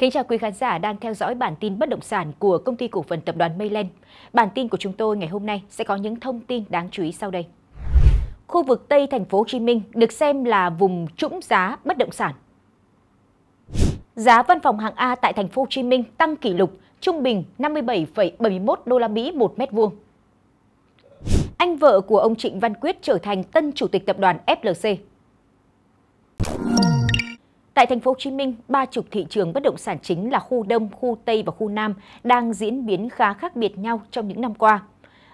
Kính chào quý khán giả đang theo dõi bản tin bất động sản của công ty cổ phần tập đoàn Mayland. Bản tin của chúng tôi ngày hôm nay sẽ có những thông tin đáng chú ý sau đây. Khu vực Tây thành phố Hồ Chí Minh được xem là vùng trũng giá bất động sản. Giá văn phòng hạng A tại thành phố Hồ Chí Minh tăng kỷ lục, trung bình 57,71 đô la Mỹ một mét vuông. Anh vợ của ông Trịnh Văn Quyết trở thành tân chủ tịch tập đoàn FLC. Tại thành phố Hồ Chí Minh, ba trục thị trường bất động sản chính là khu Đông, khu Tây và khu Nam đang diễn biến khá khác biệt nhau trong những năm qua.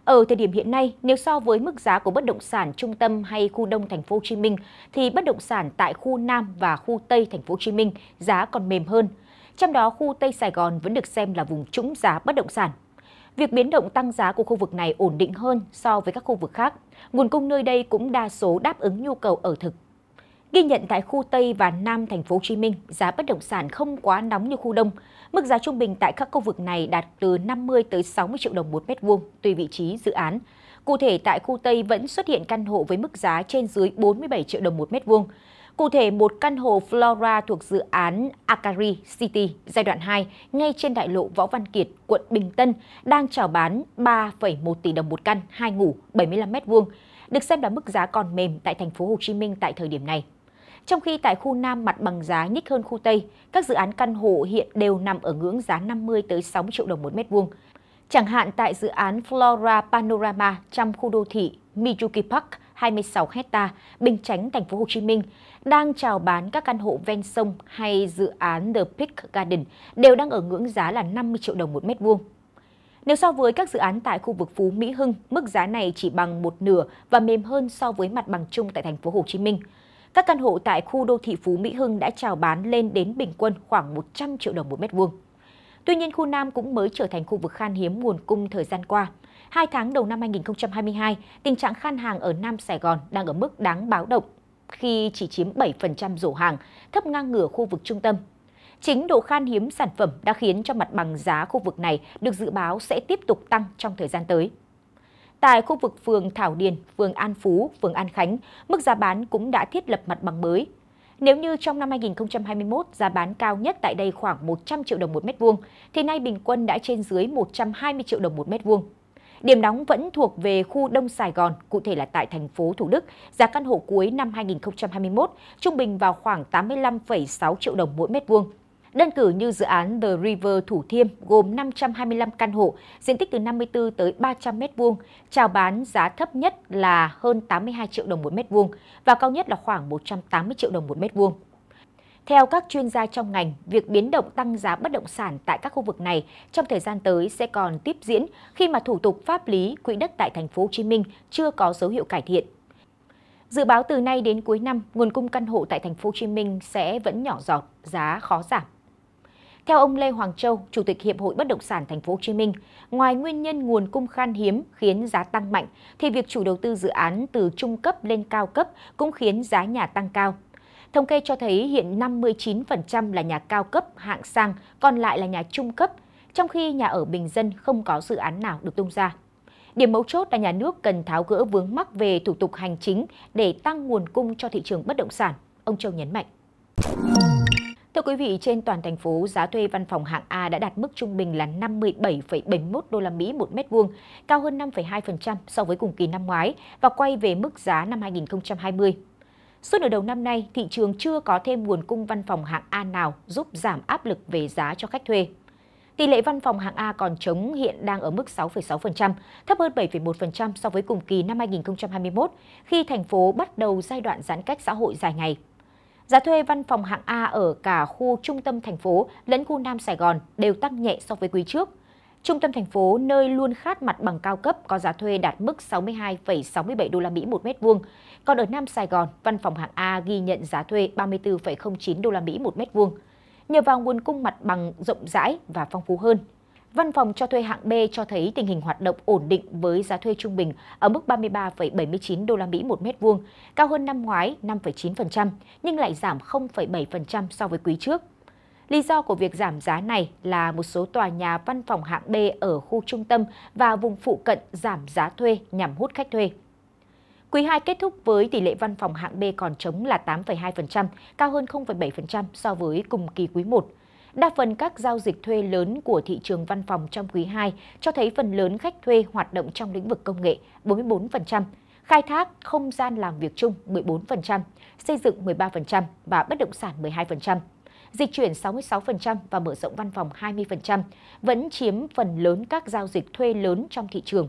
Ở thời điểm hiện nay, nếu so với mức giá của bất động sản trung tâm hay khu Đông thành phố Hồ Chí Minh thì bất động sản tại khu Nam và khu Tây thành phố Hồ Chí Minh giá còn mềm hơn. Trong đó khu Tây Sài Gòn vẫn được xem là vùng trũng giá bất động sản. Việc biến động tăng giá của khu vực này ổn định hơn so với các khu vực khác. Nguồn cung nơi đây cũng đa số đáp ứng nhu cầu ở thực Ghi nhận tại khu Tây và Nam thành phố Hồ Chí Minh, giá bất động sản không quá nóng như khu Đông. Mức giá trung bình tại các khu vực này đạt từ 50 tới 60 triệu đồng một mét vuông tùy vị trí dự án. Cụ thể tại khu Tây vẫn xuất hiện căn hộ với mức giá trên dưới 47 triệu đồng một mét vuông. Cụ thể, một căn hộ Flora thuộc dự án Akari City giai đoạn 2 ngay trên đại lộ Võ Văn Kiệt, quận Bình Tân đang chào bán 3,1 tỷ đồng một căn, 2 ngủ, 75 mét vuông, được xem là mức giá còn mềm tại thành phố Hồ Chí Minh tại thời điểm này. Trong khi tại khu Nam mặt bằng giá nhích hơn khu Tây, các dự án căn hộ hiện đều nằm ở ngưỡng giá 50 tới 60 triệu đồng một mét vuông. Chẳng hạn tại dự án Flora Panorama trong khu đô thị Mijuki Park, 26 hecta, Bình Chánh, thành phố Hồ Chí Minh, đang chào bán các căn hộ ven sông hay dự án The Peak Garden đều đang ở ngưỡng giá là 50 triệu đồng một mét vuông. Nếu so với các dự án tại khu vực Phú Mỹ Hưng, mức giá này chỉ bằng một nửa và mềm hơn so với mặt bằng chung tại thành phố Hồ Chí Minh. Các căn hộ tại khu đô thị Phú Mỹ Hưng đã chào bán lên đến bình quân khoảng 100 triệu đồng một mét vuông. Tuy nhiên, khu Nam cũng mới trở thành khu vực khan hiếm nguồn cung thời gian qua. Hai tháng đầu năm 2022, tình trạng khan hàng ở Nam Sài Gòn đang ở mức đáng báo động khi chỉ chiếm 7% rổ hàng, thấp ngang ngửa khu vực trung tâm. Chính độ khan hiếm sản phẩm đã khiến cho mặt bằng giá khu vực này được dự báo sẽ tiếp tục tăng trong thời gian tới. Tại khu vực phường Thảo Điền, phường An Phú, phường An Khánh, mức giá bán cũng đã thiết lập mặt bằng mới. Nếu như trong năm 2021 giá bán cao nhất tại đây khoảng 100 triệu đồng một mét vuông, thì nay bình quân đã trên dưới 120 triệu đồng một mét vuông. Điểm nóng vẫn thuộc về khu Đông Sài Gòn, cụ thể là tại thành phố Thủ Đức, giá căn hộ cuối năm 2021 trung bình vào khoảng 85,6 triệu đồng mỗi mét vuông đơn cử như dự án The River Thủ Thiêm gồm 525 căn hộ, diện tích từ 54 tới 300 m2, chào bán giá thấp nhất là hơn 82 triệu đồng một mét vuông và cao nhất là khoảng 180 triệu đồng một mét vuông. Theo các chuyên gia trong ngành, việc biến động tăng giá bất động sản tại các khu vực này trong thời gian tới sẽ còn tiếp diễn khi mà thủ tục pháp lý quỹ đất tại thành phố Hồ Chí Minh chưa có dấu hiệu cải thiện. Dự báo từ nay đến cuối năm, nguồn cung căn hộ tại thành phố Hồ Chí Minh sẽ vẫn nhỏ giọt, giá khó giảm. Theo ông Lê Hoàng Châu, Chủ tịch Hiệp hội Bất động sản Thành phố Hồ Chí Minh, ngoài nguyên nhân nguồn cung khan hiếm khiến giá tăng mạnh, thì việc chủ đầu tư dự án từ trung cấp lên cao cấp cũng khiến giá nhà tăng cao. Thống kê cho thấy hiện 59% là nhà cao cấp hạng sang, còn lại là nhà trung cấp, trong khi nhà ở bình dân không có dự án nào được tung ra. Điểm mấu chốt là nhà nước cần tháo gỡ vướng mắc về thủ tục hành chính để tăng nguồn cung cho thị trường bất động sản, ông Châu nhấn mạnh. Thưa quý vị, trên toàn thành phố, giá thuê văn phòng hạng A đã đạt mức trung bình là 57,71 đô la Mỹ một mét vuông, cao hơn 5,2% so với cùng kỳ năm ngoái và quay về mức giá năm 2020. Suốt nửa đầu năm nay, thị trường chưa có thêm nguồn cung văn phòng hạng A nào giúp giảm áp lực về giá cho khách thuê. Tỷ lệ văn phòng hạng A còn trống hiện đang ở mức 6,6%, thấp hơn 7,1% so với cùng kỳ năm 2021 khi thành phố bắt đầu giai đoạn giãn cách xã hội dài ngày. Giá thuê văn phòng hạng A ở cả khu trung tâm thành phố lẫn khu Nam Sài Gòn đều tăng nhẹ so với quý trước. Trung tâm thành phố nơi luôn khát mặt bằng cao cấp có giá thuê đạt mức 62,67 đô la Mỹ một mét vuông, còn ở Nam Sài Gòn, văn phòng hạng A ghi nhận giá thuê 34,09 đô la Mỹ một mét vuông. Nhờ vào nguồn cung mặt bằng rộng rãi và phong phú hơn, Văn phòng cho thuê hạng B cho thấy tình hình hoạt động ổn định với giá thuê trung bình ở mức 33,79 đô la Mỹ một mét vuông, cao hơn năm ngoái 5,9% nhưng lại giảm 0,7% so với quý trước. Lý do của việc giảm giá này là một số tòa nhà văn phòng hạng B ở khu trung tâm và vùng phụ cận giảm giá thuê nhằm hút khách thuê. Quý 2 kết thúc với tỷ lệ văn phòng hạng B còn trống là 8,2%, cao hơn 0,7% so với cùng kỳ quý 1. Đa phần các giao dịch thuê lớn của thị trường văn phòng trong quý 2 cho thấy phần lớn khách thuê hoạt động trong lĩnh vực công nghệ 44%, khai thác không gian làm việc chung 14%, xây dựng 13% và bất động sản 12%. Dịch chuyển 66% và mở rộng văn phòng 20% vẫn chiếm phần lớn các giao dịch thuê lớn trong thị trường.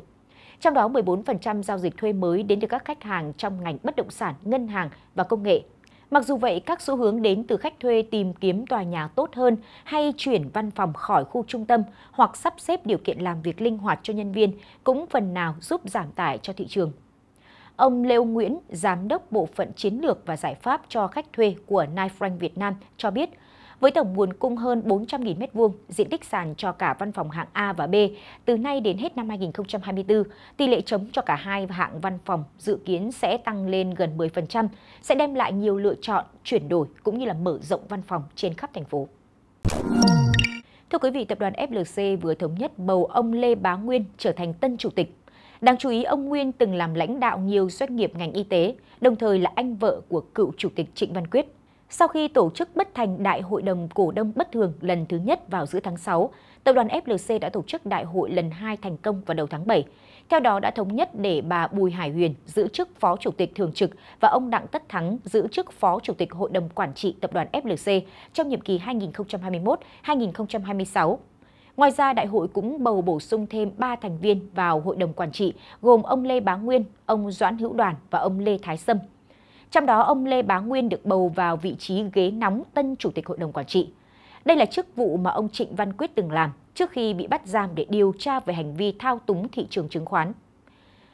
Trong đó 14% giao dịch thuê mới đến từ các khách hàng trong ngành bất động sản, ngân hàng và công nghệ Mặc dù vậy, các xu hướng đến từ khách thuê tìm kiếm tòa nhà tốt hơn hay chuyển văn phòng khỏi khu trung tâm hoặc sắp xếp điều kiện làm việc linh hoạt cho nhân viên cũng phần nào giúp giảm tải cho thị trường. Ông Lêu Nguyễn, Giám đốc Bộ phận Chiến lược và Giải pháp cho khách thuê của Nike Frank Việt Nam cho biết, với tổng nguồn cung hơn 400.000 m2, diện tích sàn cho cả văn phòng hạng A và B từ nay đến hết năm 2024, tỷ lệ chống cho cả hai hạng văn phòng dự kiến sẽ tăng lên gần 10%, sẽ đem lại nhiều lựa chọn chuyển đổi cũng như là mở rộng văn phòng trên khắp thành phố. Thưa quý vị, tập đoàn FLC vừa thống nhất bầu ông Lê Bá Nguyên trở thành tân chủ tịch. Đáng chú ý, ông Nguyên từng làm lãnh đạo nhiều doanh nghiệp ngành y tế, đồng thời là anh vợ của cựu chủ tịch Trịnh Văn Quyết. Sau khi tổ chức bất thành Đại hội đồng cổ đông bất thường lần thứ nhất vào giữa tháng 6, tập đoàn FLC đã tổ chức đại hội lần 2 thành công vào đầu tháng 7. Theo đó đã thống nhất để bà Bùi Hải Huyền giữ chức Phó Chủ tịch Thường trực và ông Đặng Tất Thắng giữ chức Phó Chủ tịch Hội đồng Quản trị Tập đoàn FLC trong nhiệm kỳ 2021-2026. Ngoài ra, đại hội cũng bầu bổ sung thêm 3 thành viên vào Hội đồng Quản trị, gồm ông Lê Bá Nguyên, ông Doãn Hữu Đoàn và ông Lê Thái Sâm. Trong đó, ông Lê Bá Nguyên được bầu vào vị trí ghế nóng tân Chủ tịch Hội đồng Quản trị. Đây là chức vụ mà ông Trịnh Văn Quyết từng làm trước khi bị bắt giam để điều tra về hành vi thao túng thị trường chứng khoán.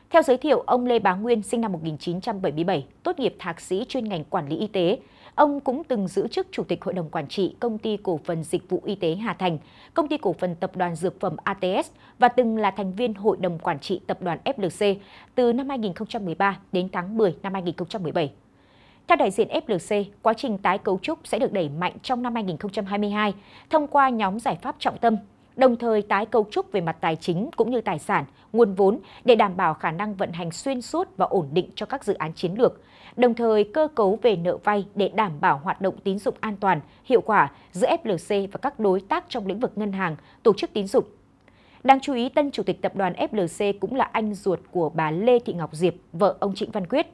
Theo giới thiệu, ông Lê Bá Nguyên sinh năm 1977, tốt nghiệp thạc sĩ chuyên ngành quản lý y tế. Ông cũng từng giữ chức Chủ tịch Hội đồng Quản trị Công ty Cổ phần Dịch vụ Y tế Hà Thành, Công ty Cổ phần Tập đoàn Dược phẩm ATS và từng là thành viên Hội đồng Quản trị Tập đoàn FLC từ năm 2013 đến tháng 10 năm 2017. Theo đại diện FLC, quá trình tái cấu trúc sẽ được đẩy mạnh trong năm 2022 thông qua nhóm giải pháp trọng tâm, đồng thời tái cấu trúc về mặt tài chính cũng như tài sản, nguồn vốn để đảm bảo khả năng vận hành xuyên suốt và ổn định cho các dự án chiến lược, đồng thời cơ cấu về nợ vay để đảm bảo hoạt động tín dụng an toàn, hiệu quả giữa FLC và các đối tác trong lĩnh vực ngân hàng, tổ chức tín dụng Đáng chú ý, tân chủ tịch tập đoàn FLC cũng là anh ruột của bà Lê Thị Ngọc Diệp, vợ ông Trịnh Văn Quyết.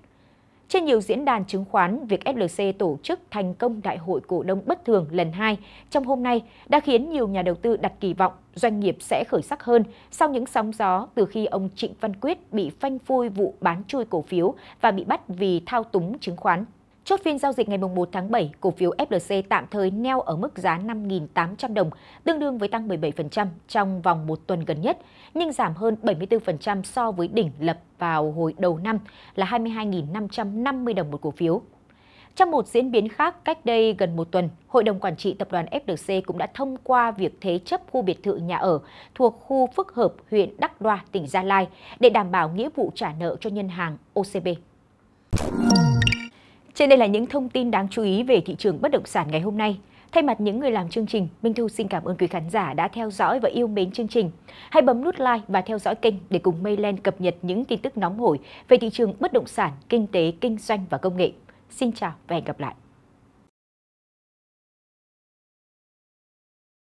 Trên nhiều diễn đàn chứng khoán, việc FLC tổ chức thành công đại hội cổ đông bất thường lần 2 trong hôm nay đã khiến nhiều nhà đầu tư đặt kỳ vọng doanh nghiệp sẽ khởi sắc hơn sau những sóng gió từ khi ông Trịnh Văn Quyết bị phanh phui vụ bán chui cổ phiếu và bị bắt vì thao túng chứng khoán. Chốt phiên giao dịch ngày 4 tháng 7, cổ phiếu FLC tạm thời neo ở mức giá 5.800 đồng, tương đương với tăng 17% trong vòng một tuần gần nhất, nhưng giảm hơn 74% so với đỉnh lập vào hồi đầu năm là 22.550 đồng một cổ phiếu. Trong một diễn biến khác, cách đây gần một tuần, Hội đồng Quản trị Tập đoàn FLC cũng đã thông qua việc thế chấp khu biệt thự nhà ở thuộc khu phức hợp huyện Đắc Đoa, tỉnh Gia Lai để đảm bảo nghĩa vụ trả nợ cho ngân hàng OCB. Trên đây là những thông tin đáng chú ý về thị trường bất động sản ngày hôm nay. Thay mặt những người làm chương trình, Minh Thu xin cảm ơn quý khán giả đã theo dõi và yêu mến chương trình. Hãy bấm nút like và theo dõi kênh để cùng Mayland cập nhật những tin tức nóng hổi về thị trường bất động sản, kinh tế, kinh doanh và công nghệ. Xin chào và hẹn gặp lại!